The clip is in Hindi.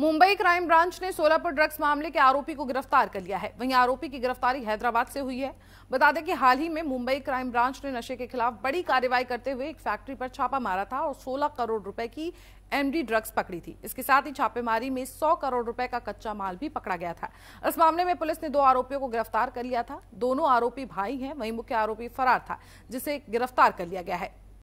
मुंबई क्राइम ब्रांच ने सोलापुर ड्रग्स मामले के आरोपी को गिरफ्तार कर लिया है वहीं आरोपी की गिरफ्तारी हैदराबाद से हुई है बता दें कि हाल ही में मुंबई क्राइम ब्रांच ने नशे के खिलाफ बड़ी कार्रवाई करते हुए एक फैक्ट्री पर छापा मारा था और 16 करोड़ रुपए की एमडी ड्रग्स पकड़ी थी इसके साथ ही छापेमारी में सौ करोड़ रुपए का कच्चा माल भी पकड़ा गया था इस मामले में पुलिस ने दो आरोपियों को गिरफ्तार कर लिया था दोनों आरोपी भाई हैं वहीं मुख्य आरोपी फरार था जिसे गिरफ्तार कर लिया गया है